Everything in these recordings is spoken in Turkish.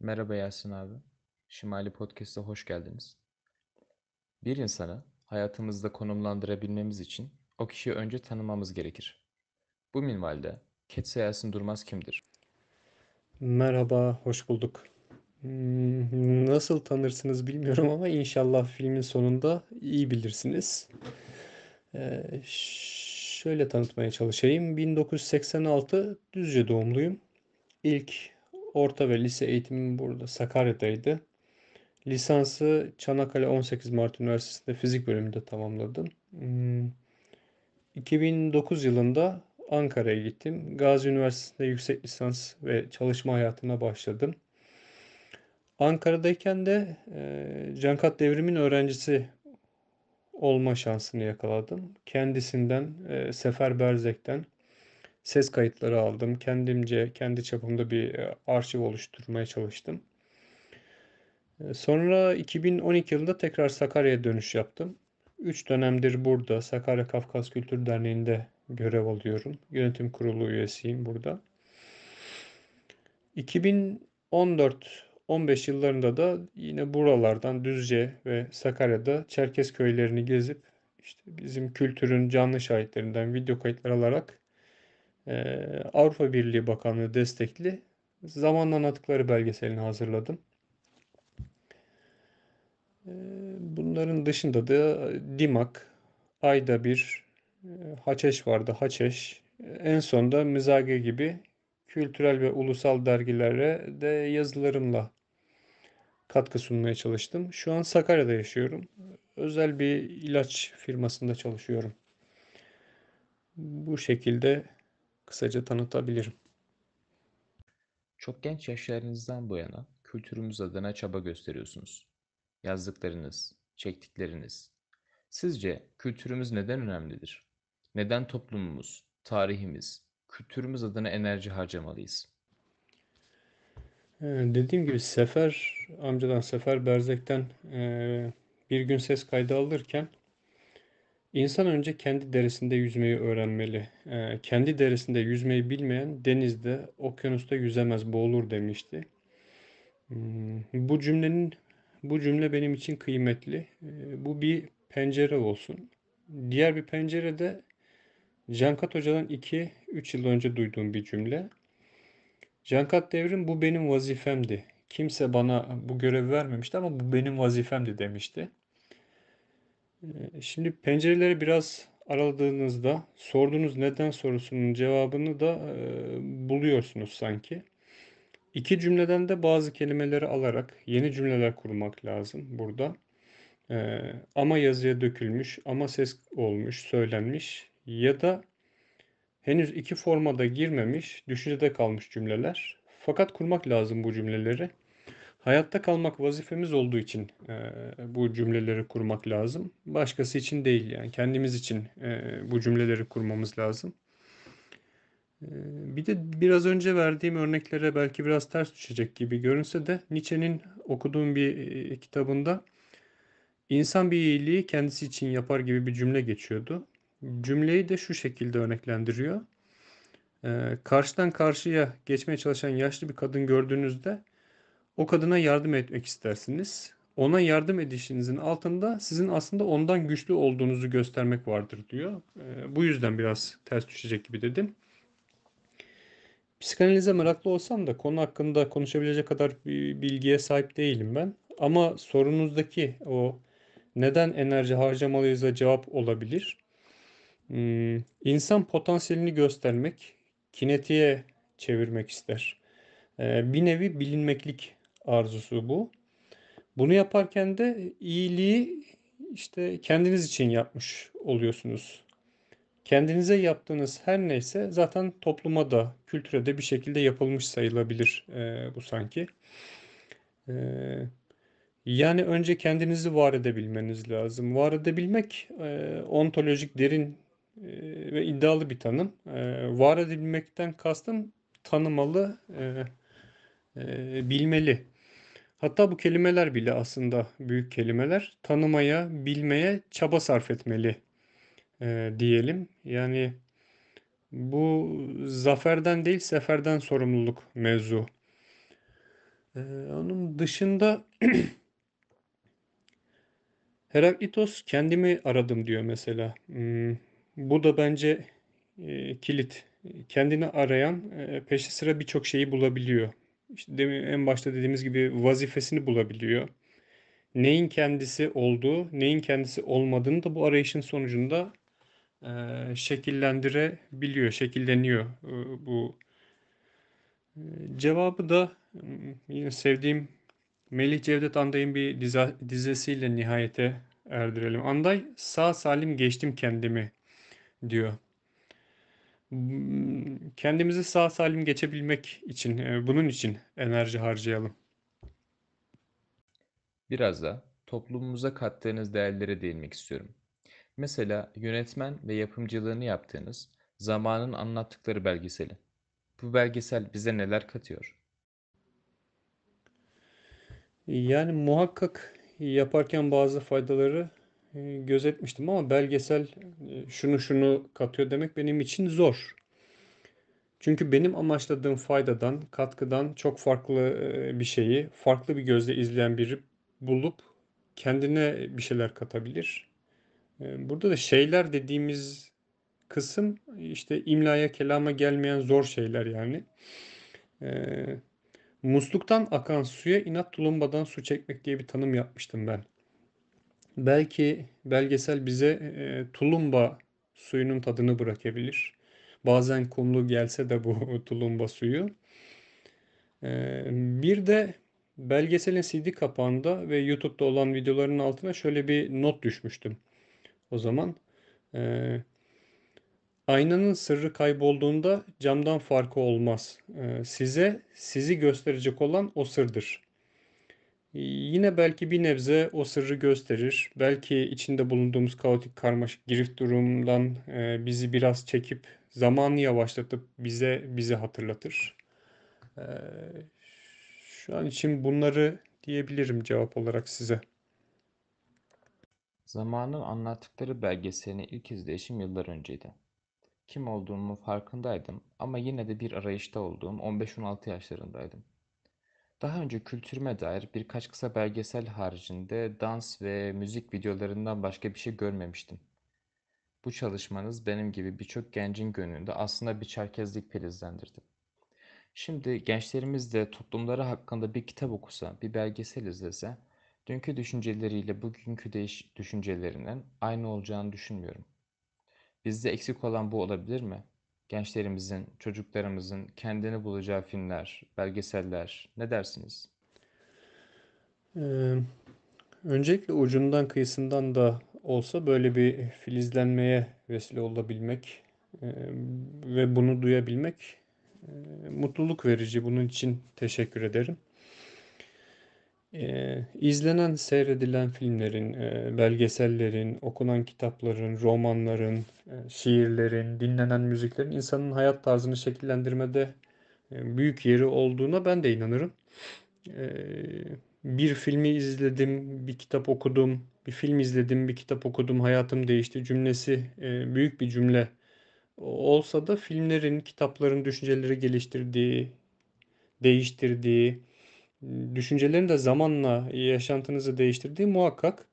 Merhaba Yasin abi. Şimali Podcast'a hoş geldiniz. Bir insana hayatımızda konumlandırabilmemiz için o kişiyi önce tanımamız gerekir. Bu minvalde Ketse Yasin Durmaz kimdir? Merhaba, hoş bulduk. Hmm, nasıl tanırsınız bilmiyorum ama inşallah filmin sonunda iyi bilirsiniz. Ee, şöyle tanıtmaya çalışayım. 1986 Düzce doğumluyum. İlk orta ve lise eğitimini burada Sakarya'daydı. Lisansı Çanakkale 18 Mart Üniversitesi'nde fizik bölümünde tamamladım. 2009 hmm. yılında Ankara'ya gittim. Gazi Üniversitesi'nde yüksek lisans ve çalışma hayatına başladım. Ankara'dayken de e, Cankat Devrim'in öğrencisi olma şansını yakaladım. Kendisinden, e, Sefer Berzek'ten ses kayıtları aldım. Kendimce, kendi çapımda bir e, arşiv oluşturmaya çalıştım. E, sonra 2012 yılında tekrar Sakarya'ya dönüş yaptım. 3 dönemdir burada Sakarya Kafkas Kültür Derneği'nde görev alıyorum. Yönetim kurulu üyesiyim burada. 2014-15 yıllarında da yine buralardan Düzce ve Sakarya'da Çerkes köylerini gezip işte bizim kültürün canlı şahitlerinden video kayıtlar alarak ee, Avrupa Birliği Bakanlığı destekli zamanla anlattıkları belgeselini hazırladım. Ee, bunların dışında da Dimak, Ayda Bir, e, Haçeş vardı, Haçeş. En son da Mizage gibi kültürel ve ulusal dergilere de yazılarımla katkı sunmaya çalıştım. Şu an Sakarya'da yaşıyorum. Özel bir ilaç firmasında çalışıyorum. Bu şekilde kısaca tanıtabilirim. Çok genç yaşlarınızdan bu yana kültürümüz adına çaba gösteriyorsunuz. Yazdıklarınız, çektikleriniz. Sizce kültürümüz neden önemlidir? Neden toplumumuz, tarihimiz, kültürümüz adına enerji harcamalıyız? Ee, dediğim gibi Sefer amcadan Sefer Berzek'ten ee, bir gün ses kaydı alırken İnsan önce kendi derisinde yüzmeyi öğrenmeli. Eee, kendi derisinde yüzmeyi bilmeyen denizde, okyanusta yüzemez, boğulur demişti. Imm, bu cümlenin bu cümle benim için kıymetli. Eee, bu bir pencere olsun. Diğer bir pencere de Cankat Hoca'dan 2-3 yıl önce duyduğum bir cümle. Cankat Devrim bu benim vazifemdi. Kimse bana bu görevi vermemişti ama bu benim vazifemdi demişti. Ee, şimdi pencereleri biraz araladığınızda sorduğunuz neden sorusunun cevabını da e, buluyorsunuz sanki. İki cümleden de bazı kelimeleri alarak yeni cümleler kurmak lazım burada. E, ama yazıya dökülmüş, ama ses olmuş, söylenmiş ya da henüz iki formada girmemiş, düşüncede kalmış cümleler. Fakat kurmak lazım bu cümleleri. Hayatta kalmak vazifemiz olduğu için e, bu cümleleri kurmak lazım. Başkası için değil yani kendimiz için e, bu cümleleri kurmamız lazım. E, bir de biraz önce verdiğim örneklere belki biraz ters düşecek gibi görünse de Nietzsche'nin okuduğum bir e, kitabında insan bir iyiliği kendisi için yapar gibi bir cümle geçiyordu. Cümleyi de şu şekilde örneklendiriyor. E, karşıdan karşıya geçmeye çalışan yaşlı bir kadın gördüğünüzde o kadına yardım etmek istersiniz. Ona yardım edişinizin altında sizin aslında ondan güçlü olduğunuzu göstermek vardır diyor. E, bu yüzden biraz ters düşecek gibi dedim. Psikanalize meraklı olsam da konu hakkında konuşabilecek kadar bir bilgiye sahip değilim ben. Ama sorunuzdaki o neden enerji harcamalıyız da cevap olabilir. Hmm, insan potansiyelini göstermek, kinetiğe çevirmek ister. Ee, bir nevi bilinmeklik arzusu bu. Bunu yaparken de iyiliği işte kendiniz için yapmış oluyorsunuz. Kendinize yaptığınız her neyse zaten topluma da kültüre de bir şekilde yapılmış sayılabilir e, bu sanki. E, yani önce kendinizi var edebilmeniz lazım. Var edebilmek e, ontolojik derin e, ve iddialı bir tanım. E, var edebilmekten kastım tanımalı, e, e, bilmeli. Hatta bu kelimeler bile aslında büyük kelimeler. Tanımaya, bilmeye çaba sarf etmeli e, diyelim. Yani bu zaferden değil seferden sorumluluk mevzu. E, onun dışında Heraklitos kendimi aradım diyor mesela. Hmm, bu da bence e, kilit. Kendini arayan e, peşi sıra birçok şeyi bulabiliyor işte demin en başta dediğimiz gibi vazifesini bulabiliyor. Neyin kendisi olduğu, neyin kendisi olmadığını da bu arayışın sonucunda e, şekillendirebiliyor, şekilleniyor e, bu. E, cevabı da hmm, yine sevdiğim Melih Cevdet Anday'ın bir diza, dizesiyle nihayete erdirelim. Anday sağ salim geçtim kendimi diyor kendimizi sağ salim geçebilmek için, e, bunun için enerji harcayalım. Biraz da toplumumuza kattığınız değerlere değinmek istiyorum. Mesela yönetmen ve yapımcılığını yaptığınız Zamanın Anlattıkları belgeseli. Bu belgesel bize neler katıyor? Yani muhakkak yaparken bazı faydaları gözetmiştim ama belgesel e, şunu şunu katıyor demek benim için zor. Çünkü benim amaçladığım faydadan, katkıdan çok farklı e, bir şeyi, farklı bir gözle izleyen biri bulup kendine bir şeyler katabilir. E, burada da şeyler dediğimiz kısım işte imlaya, kelama gelmeyen zor şeyler yani. Musluktan akan suya inat tulumbadan su çekmek diye bir tanım yapmıştım ben. Belki belgesel bize e, tulumba suyunun tadını bırakabilir. Bazen kumlu gelse de bu tulumba suyu. E, bir de belgeselin CD kapağında ve YouTube'da olan videoların altına şöyle bir not düşmüştüm. O zaman e, aynanın sırrı kaybolduğunda camdan farkı olmaz. E, size sizi gösterecek olan o sırdır. Ee, yine belki bir nebze o sırrı gösterir. Belki içinde bulunduğumuz kaotik karmaşık girift durumdan e, bizi biraz çekip zamanı yavaşlatıp bize bizi hatırlatır. Ee, şu an için bunları diyebilirim cevap olarak size. Zamanın anlattıkları belgeselini ilk izleyişim yıllar önceydi. Kim olduğumu farkındaydım ama yine de bir arayışta olduğum 15-16 yaşlarındaydım. Daha önce kültürüme dair birkaç kısa belgesel haricinde dans ve müzik videolarından başka bir şey görmemiştim. Bu çalışmanız benim gibi birçok gencin gönlünde aslında bir çerkezlik filizlendirdi. Şimdi gençlerimiz de toplumları hakkında bir kitap okusa, bir belgesel izlese, dünkü düşünceleriyle bugünkü değiş düşüncelerinin aynı olacağını düşünmüyorum. Bizde eksik olan bu olabilir mi? gençlerimizin, çocuklarımızın kendini bulacağı filmler, belgeseller ne dersiniz? Ee, öncelikle ucundan kıyısından da olsa böyle bir filizlenmeye vesile olabilmek e, ve bunu duyabilmek e, mutluluk verici. Bunun için teşekkür ederim. E, izlenen, seyredilen filmlerin, e, belgesellerin, okunan kitapların, romanların, e, şiirlerin, dinlenen müziklerin insanın hayat tarzını şekillendirmede e, büyük yeri olduğuna ben de inanırım. Ee, bir filmi izledim, bir kitap okudum, bir film izledim, bir kitap okudum, hayatım değişti cümlesi büyük bir cümle olsa da filmlerin, kitapların düşünceleri geliştirdiği, değiştirdiği, düşüncelerin de zamanla yaşantınızı değiştirdiği muhakkak.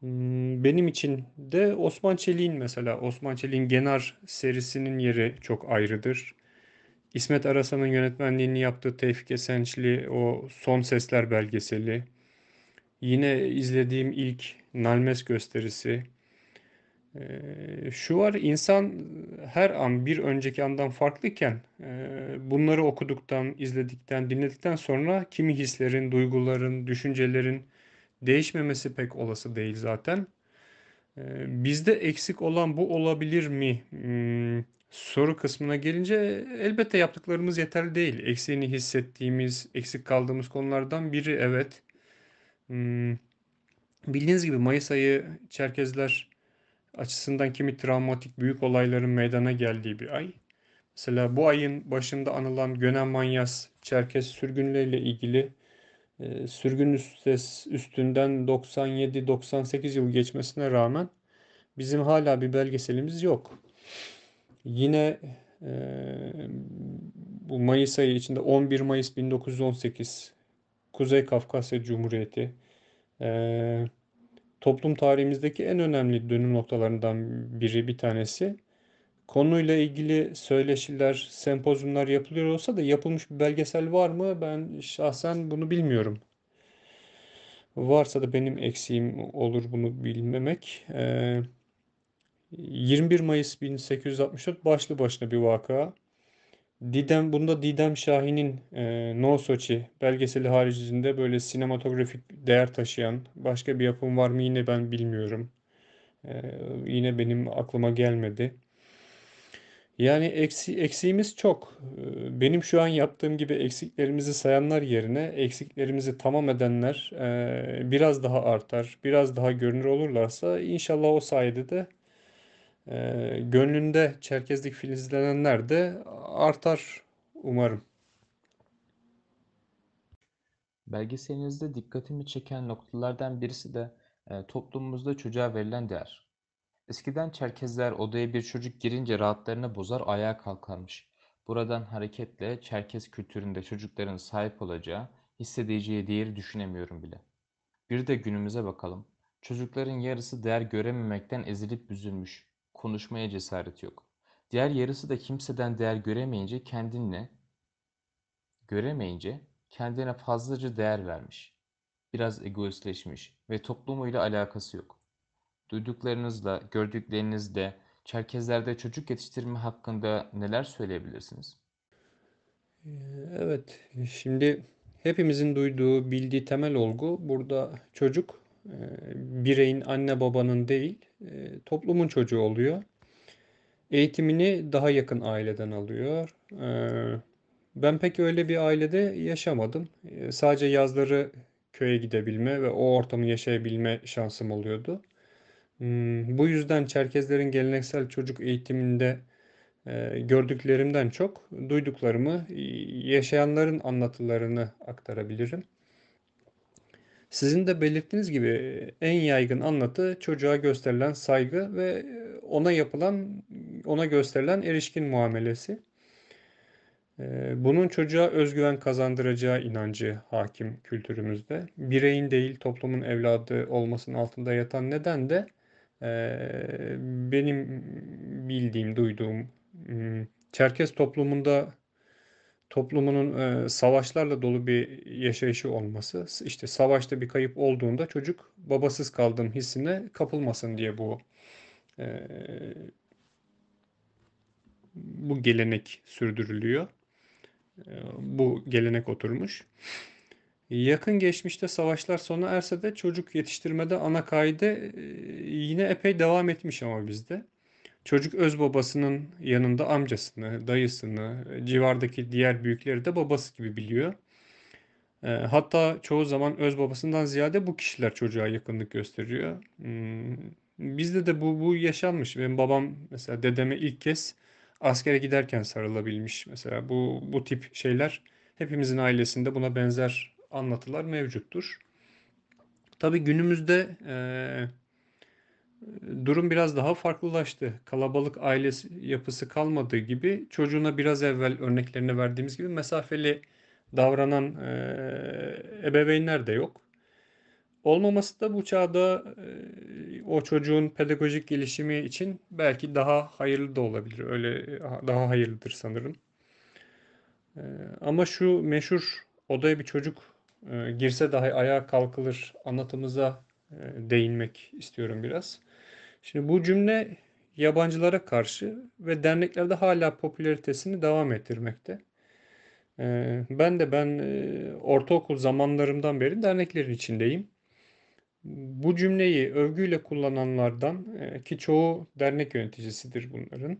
Hmm, benim için de Osman Çelik'in mesela Osman Çelik'in Genar serisinin yeri çok ayrıdır. İsmet Arasan'ın yönetmenliğini yaptığı Tevfik Esençli o Son Sesler belgeseli. Yine izlediğim ilk Nalmes gösterisi. Ee, şu var insan her an bir önceki andan farklıken bunları okuduktan, izledikten, dinledikten sonra kimi hislerin, duyguların, düşüncelerin değişmemesi pek olası değil zaten. Ee, bizde eksik olan bu olabilir mi hmm, soru kısmına gelince elbette yaptıklarımız yeterli değil. Eksiğini hissettiğimiz, eksik kaldığımız konulardan biri evet. Hmm, bildiğiniz gibi Mayıs ayı Çerkezler açısından kimi travmatik büyük olayların meydana geldiği bir ay. Mesela bu ayın başında anılan Gönen Manyas Çerkes sürgünleriyle ilgili e, sürgün üstünden 97-98 yıl geçmesine rağmen bizim hala bir belgeselimiz yok. Yine e, bu Mayıs ayı içinde 11 Mayıs 1918 Kuzey Kafkasya Cumhuriyeti e, toplum tarihimizdeki en önemli dönüm noktalarından biri bir tanesi konuyla ilgili söyleşiler, sempozyumlar yapılıyor olsa da yapılmış bir belgesel var mı? Ben şahsen bunu bilmiyorum. Varsa da benim eksiğim olur bunu bilmemek. Ee, 21 Mayıs 1864 başlı başına bir vaka. Didem, bunda Didem Şahin'in e, No Sochi belgeseli haricinde böyle sinematografik değer taşıyan başka bir yapım var mı yine ben bilmiyorum. E, yine benim aklıma gelmedi. Yani eksi, eksiğimiz çok. Ee, benim şu an yaptığım gibi eksiklerimizi sayanlar yerine eksiklerimizi tamam edenler e, biraz daha artar, biraz daha görünür olurlarsa inşallah o sayede de e, gönlünde Çerkezlik filizlenenler de artar umarım. Belgeselinizde dikkatimi çeken noktalardan birisi de e, toplumumuzda çocuğa verilen değer. Eskiden Çerkezler odaya bir çocuk girince rahatlarını bozar ayağa kalkarmış. Buradan hareketle Çerkez kültüründe çocukların sahip olacağı, hissedeceği değeri düşünemiyorum bile. Bir de günümüze bakalım. Çocukların yarısı değer görememekten ezilip büzülmüş. Konuşmaya cesaret yok. Diğer yarısı da kimseden değer göremeyince kendinle göremeyince kendine fazlaca değer vermiş. Biraz egoistleşmiş ve toplumuyla alakası yok duyduklarınızla, gördüklerinizde Çerkezlerde çocuk yetiştirme hakkında neler söyleyebilirsiniz? Ee, evet, şimdi hepimizin duyduğu, bildiği temel olgu burada çocuk e, bireyin anne babanın değil, e, toplumun çocuğu oluyor. Eğitimini daha yakın aileden alıyor. Ee, ben pek öyle bir ailede yaşamadım. Ee, sadece yazları köye gidebilme ve o ortamı yaşayabilme şansım oluyordu. Hmm, bu yüzden Çerkezlerin geleneksel çocuk eğitiminde e, gördüklerimden çok duyduklarımı, e, yaşayanların anlatılarını aktarabilirim. Sizin de belirttiğiniz gibi e, en yaygın anlatı çocuğa gösterilen saygı ve e, ona yapılan, ona gösterilen erişkin muamelesi. Bunun çocuğa özgüven kazandıracağı inancı hakim kültürümüzde. Bireyin değil toplumun evladı olmasının altında yatan neden de benim bildiğim, duyduğum hmm, Çerkes toplumunda toplumunun savaşlarla dolu bir yaşayışı olması, işte savaşta bir kayıp olduğunda çocuk babasız kaldığım hissine kapılmasın diye bu bu gelenek sürdürülüyor. Bu gelenek oturmuş. Yakın geçmişte savaşlar sona erse de çocuk yetiştirmede ana kaide e, yine epey devam etmiş ama bizde. Çocuk öz babasının yanında amcasını, dayısını, e, civardaki diğer büyükleri de babası gibi biliyor. E, hatta çoğu zaman öz babasından ziyade bu kişiler çocuğa yakınlık gösteriyor. Hmm, bizde de bu, bu yaşanmış. Benim babam mesela dedeme ilk kez askere giderken sarılabilmiş. Mesela bu, bu tip şeyler hepimizin ailesinde buna benzer anlatılar mevcuttur. Tabi günümüzde e, durum biraz daha farklılaştı. Kalabalık aile yapısı kalmadığı gibi çocuğuna biraz evvel örneklerini verdiğimiz gibi mesafeli davranan e, ebeveynler de yok. Olmaması da bu çağda e, o çocuğun pedagojik gelişimi için belki daha hayırlı da olabilir. Öyle daha hayırlıdır sanırım. E, ama şu meşhur odaya bir çocuk e, girse dahi ayağa kalkılır anlatımıza e, değinmek istiyorum biraz. Şimdi bu cümle yabancılara karşı ve derneklerde hala popülaritesini devam ettirmekte. E, ben de ben ortaokul zamanlarımdan beri derneklerin içindeyim. Bu cümleyi övgüyle kullananlardan ki çoğu dernek yöneticisidir bunların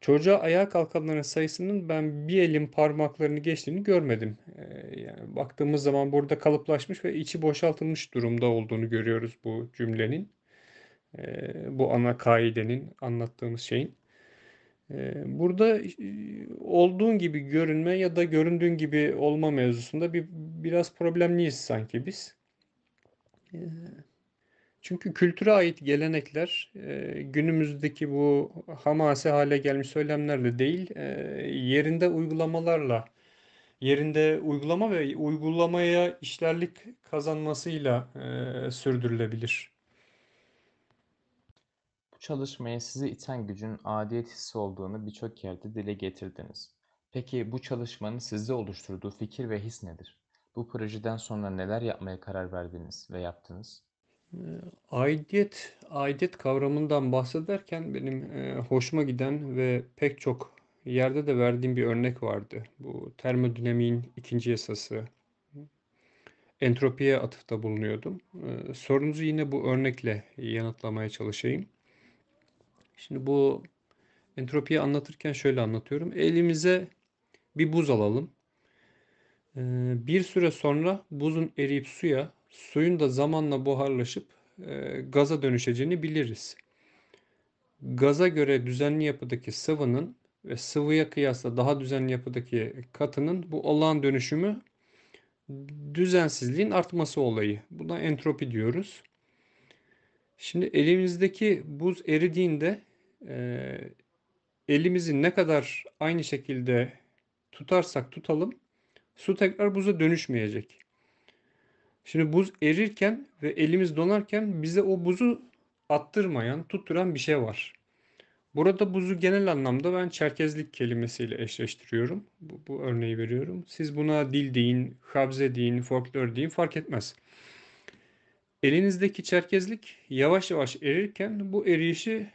Çocuğa ayağa kalkanların sayısının ben bir elin parmaklarını geçtiğini görmedim. Ee, yani baktığımız zaman burada kalıplaşmış ve içi boşaltılmış durumda olduğunu görüyoruz bu cümlenin. Ee, bu ana kaidenin anlattığımız şeyin. Ee, burada e, olduğun gibi görünme ya da göründüğün gibi olma mevzusunda bir biraz problemliyiz sanki biz. Ee, çünkü kültüre ait gelenekler günümüzdeki bu hamase hale gelmiş söylemlerle değil, yerinde uygulamalarla, yerinde uygulama ve uygulamaya işlerlik kazanmasıyla sürdürülebilir. Bu çalışmaya sizi iten gücün adiyet hissi olduğunu birçok yerde dile getirdiniz. Peki bu çalışmanın sizde oluşturduğu fikir ve his nedir? Bu projeden sonra neler yapmaya karar verdiniz ve yaptınız? Aidiyet, aidiyet kavramından bahsederken benim e, hoşuma giden ve pek çok yerde de verdiğim bir örnek vardı. Bu termodinamiğin ikinci yasası. Entropiye atıfta bulunuyordum. E, sorunuzu yine bu örnekle yanıtlamaya çalışayım. Şimdi bu entropiyi anlatırken şöyle anlatıyorum. Elimize bir buz alalım. E, bir süre sonra buzun eriyip suya suyun da zamanla buharlaşıp e, gaza dönüşeceğini biliriz. Gaza göre düzenli yapıdaki sıvının ve sıvıya kıyasla daha düzenli yapıdaki katının bu olağan dönüşümü düzensizliğin artması olayı. Buna entropi diyoruz. Şimdi elimizdeki buz eridiğinde e, elimizi ne kadar aynı şekilde tutarsak tutalım su tekrar buza dönüşmeyecek. Şimdi buz erirken ve elimiz donarken bize o buzu attırmayan, tutturan bir şey var. Burada buzu genel anlamda ben çerkezlik kelimesiyle eşleştiriyorum. Bu, bu örneği veriyorum. Siz buna dil deyin, kabze deyin, folklor deyin fark etmez. Elinizdeki çerkezlik yavaş yavaş erirken bu eriyişi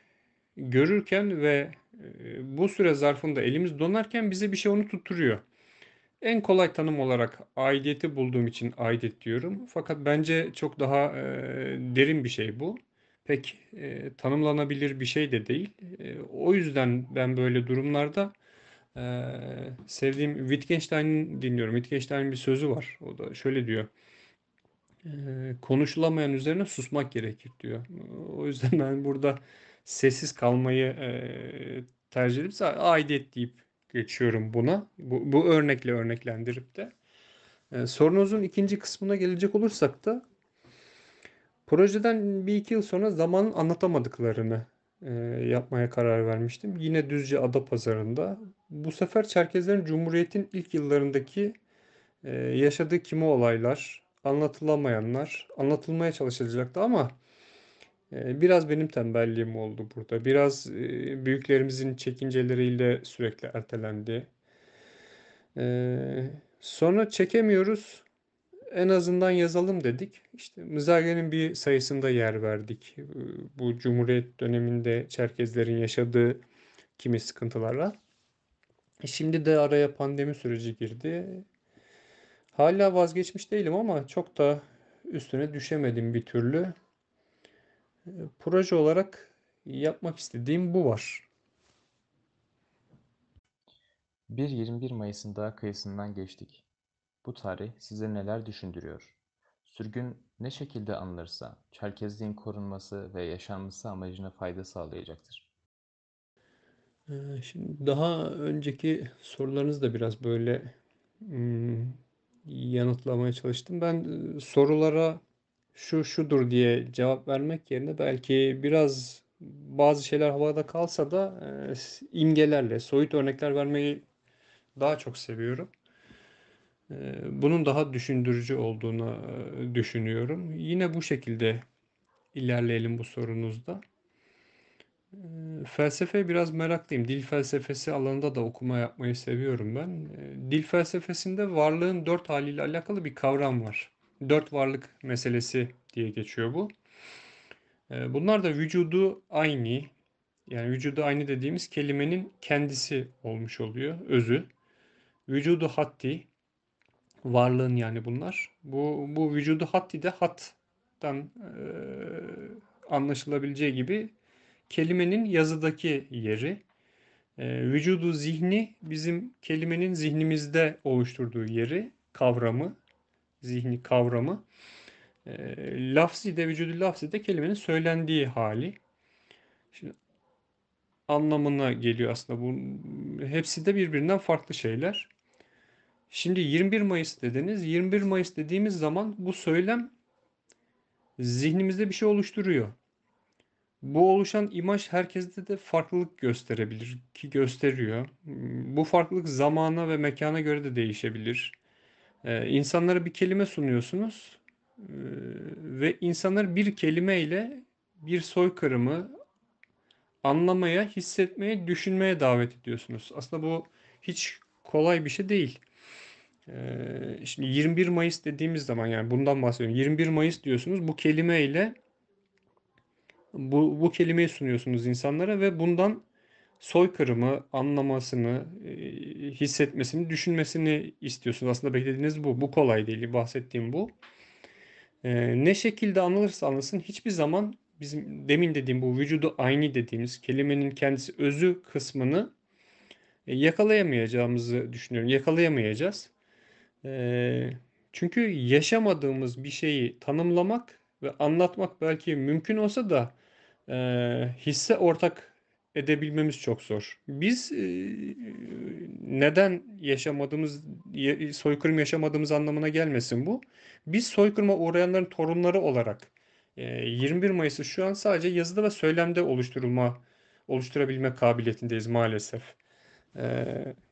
görürken ve e, bu süre zarfında elimiz donarken bize bir şey onu tutturuyor. En kolay tanım olarak aidiyeti bulduğum için aidet diyorum. Fakat bence çok daha e, derin bir şey bu. Pek e, tanımlanabilir bir şey de değil. E, o yüzden ben böyle durumlarda e, sevdiğim Wittgenstein'i dinliyorum. Wittgenstein'in bir sözü var. O da şöyle diyor. E, konuşulamayan üzerine susmak gerekir diyor. O yüzden ben burada sessiz kalmayı e, tercih edip aidiyet deyip geçiyorum buna. Bu, bu örnekle örneklendirip de. E, sorunuzun ikinci kısmına gelecek olursak da projeden bir iki yıl sonra zamanın anlatamadıklarını e, yapmaya karar vermiştim. Yine Düzce Ada Pazarında. Bu sefer Çerkezlerin Cumhuriyet'in ilk yıllarındaki e, yaşadığı kimi olaylar, anlatılamayanlar, anlatılmaya çalışılacaktı ama ee, biraz benim tembelliğim oldu burada. Biraz e, büyüklerimizin çekinceleriyle sürekli ertelendi. Ee, sonra çekemiyoruz. En azından yazalım dedik. İşte müzayedenin bir sayısında yer verdik. Ee, bu Cumhuriyet döneminde Çerkezlerin yaşadığı kimi sıkıntılarla. E, şimdi de araya pandemi süreci girdi. Hala vazgeçmiş değilim ama çok da üstüne düşemedim bir türlü proje olarak yapmak istediğim bu var. 1-21 Mayıs'ın daha kıyısından geçtik. Bu tarih size neler düşündürüyor? Sürgün ne şekilde anılırsa Çerkezliğin korunması ve yaşanması amacına fayda sağlayacaktır. Ee, şimdi daha önceki sorularınız da biraz böyle hmm, yanıtlamaya çalıştım. Ben e, sorulara şu şudur diye cevap vermek yerine belki biraz bazı şeyler havada kalsa da e, imgelerle, soyut örnekler vermeyi daha çok seviyorum. E, bunun daha düşündürücü olduğunu e, düşünüyorum. Yine bu şekilde ilerleyelim bu sorunuzda. E, felsefe biraz meraklıyım. Dil felsefesi alanında da okuma yapmayı seviyorum ben. E, dil felsefesinde varlığın dört haliyle alakalı bir kavram var dört varlık meselesi diye geçiyor bu. Ee, bunlar da vücudu aynı, yani vücudu aynı dediğimiz kelimenin kendisi olmuş oluyor, özü. Vücudu hatti, varlığın yani bunlar. Bu, bu vücudu hatti de hattan e, anlaşılabileceği gibi kelimenin yazıdaki yeri. E, vücudu zihni bizim kelimenin zihnimizde oluşturduğu yeri, kavramı zihni kavramı. E, lafzi de vücudu lafzi de kelimenin söylendiği hali. Şimdi anlamına geliyor aslında. Bu, hepsi de birbirinden farklı şeyler. Şimdi 21 Mayıs dediniz. 21 Mayıs dediğimiz zaman bu söylem zihnimizde bir şey oluşturuyor. Bu oluşan imaj herkeste de farklılık gösterebilir ki gösteriyor. Bu farklılık zamana ve mekana göre de değişebilir. Ee, insanlara bir kelime sunuyorsunuz ee, ve insanlar bir kelimeyle bir soykırımı anlamaya, hissetmeye, düşünmeye davet ediyorsunuz. Aslında bu hiç kolay bir şey değil. Ee, şimdi 21 Mayıs dediğimiz zaman yani bundan bahsediyorum. 21 Mayıs diyorsunuz bu kelimeyle bu, bu kelimeyi sunuyorsunuz insanlara ve bundan soykırımı anlamasını, e, hissetmesini, düşünmesini istiyorsunuz. Aslında beklediğiniz bu. Bu kolay değil. Bahsettiğim bu. E, ne şekilde anılırsa anılsın hiçbir zaman bizim demin dediğim bu vücudu aynı dediğimiz kelimenin kendisi özü kısmını e, yakalayamayacağımızı düşünüyorum. Yakalayamayacağız. Çünkü yaşamadığımız bir şeyi tanımlamak ve anlatmak belki mümkün olsa da hisse ortak edebilmemiz çok zor. Biz e, neden yaşamadığımız soykırım yaşamadığımız anlamına gelmesin bu. Biz soykırıma uğrayanların torunları olarak e, 21 Mayıs'ı şu an sadece yazıda ve söylemde oluşturulma oluşturabilme kabiliyetindeyiz maalesef. E,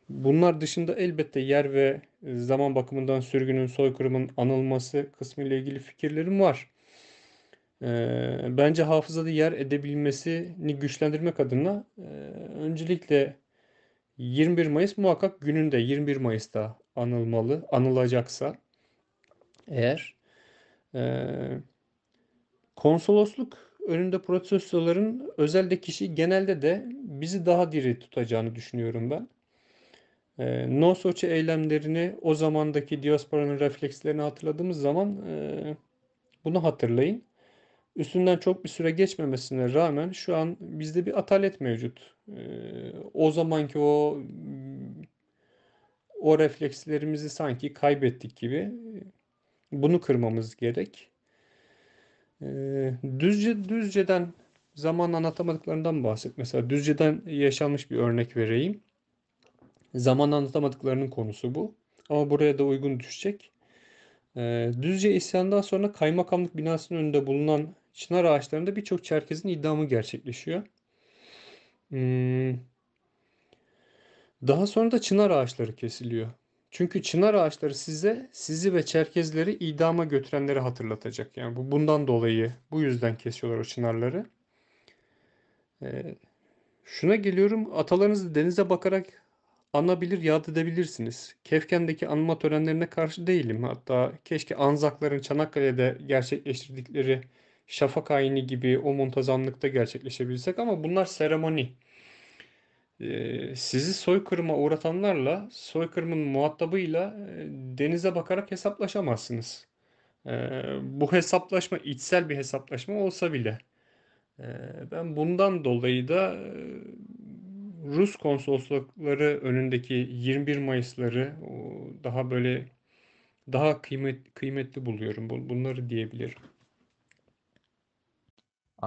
bunlar dışında elbette yer ve zaman bakımından sürgünün soykırımın anılması kısmı ile ilgili fikirlerim var. Ee, bence hafızada yer edebilmesini güçlendirmek adına e, öncelikle 21 Mayıs muhakkak gününde 21 Mayıs'ta anılmalı, anılacaksa eğer e, konsolosluk önünde protestoların özelde kişi genelde de bizi daha diri tutacağını düşünüyorum ben. E, no Sochi eylemlerini o zamandaki diasporanın reflekslerini hatırladığımız zaman e, bunu hatırlayın. Üstünden çok bir süre geçmemesine rağmen şu an bizde bir atalet mevcut. Ee, o zamanki o o reflekslerimizi sanki kaybettik gibi. E, bunu kırmamız gerek. Ee, Düzce Düzce'den zaman anlatamadıklarından bahset. Mesela Düzce'den yaşanmış bir örnek vereyim. Zaman anlatamadıklarının konusu bu. Ama buraya da uygun düşecek. Ee, Düzce isyandan sonra kaymakamlık binasının önünde bulunan çınar ağaçlarında birçok Çerkez'in idamı gerçekleşiyor. Hmm. Daha sonra da çınar ağaçları kesiliyor. Çünkü çınar ağaçları size sizi ve Çerkezleri idama götürenleri hatırlatacak. Yani bu bundan dolayı bu yüzden kesiyorlar o çınarları. Ee, şuna geliyorum atalarınızı denize bakarak anabilir yad edebilirsiniz. Kefken'deki anma törenlerine karşı değilim. Hatta keşke Anzakların Çanakkale'de gerçekleştirdikleri şafak ayini gibi o muntazamlıkta gerçekleşebilsek ama bunlar seremoni. Ee, sizi soykırıma uğratanlarla, soykırımın muhatabıyla e, denize bakarak hesaplaşamazsınız. Ee, bu hesaplaşma içsel bir hesaplaşma olsa bile. Ee, ben bundan dolayı da e, Rus konsoloslukları önündeki 21 Mayıs'ları daha böyle daha kıymet, kıymetli buluyorum. Bunları diyebilirim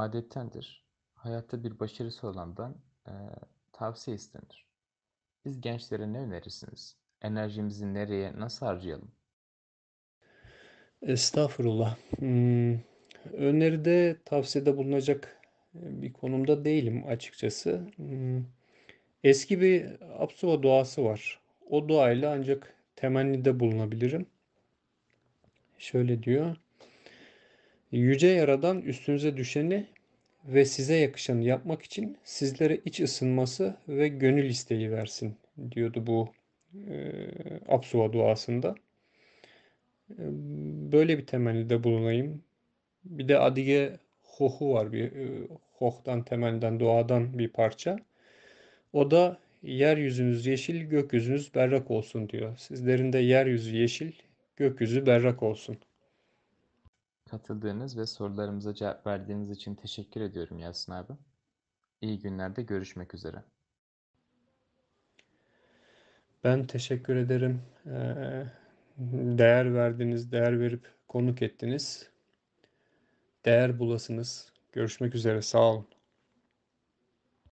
adettendir. Hayatta bir başarısı olandan e, tavsiye istenir. Biz gençlere ne önerirsiniz? Enerjimizi nereye, nasıl harcayalım? Estağfurullah. Hmm, öneride, tavsiyede bulunacak e, bir konumda değilim açıkçası. Hmm, eski bir Apsova duası var. O duayla ancak temennide bulunabilirim. Şöyle diyor. Yüce Yaradan üstünüze düşeni ve size yakışanı yapmak için sizlere iç ısınması ve gönül isteği versin diyordu bu e, Apsuva duasında. E, böyle bir temelde bulunayım. Bir de Adige Hohu var bir e, Hoh'tan temelden duadan bir parça. O da yeryüzünüz yeşil, gökyüzünüz berrak olsun diyor. Sizlerin de yeryüzü yeşil, gökyüzü berrak olsun. Katıldığınız ve sorularımıza cevap verdiğiniz için teşekkür ediyorum Yasin abi. İyi günlerde görüşmek üzere. Ben teşekkür ederim. Ee, değer verdiniz, değer verip konuk ettiniz. Değer bulasınız. Görüşmek üzere. Sağ olun.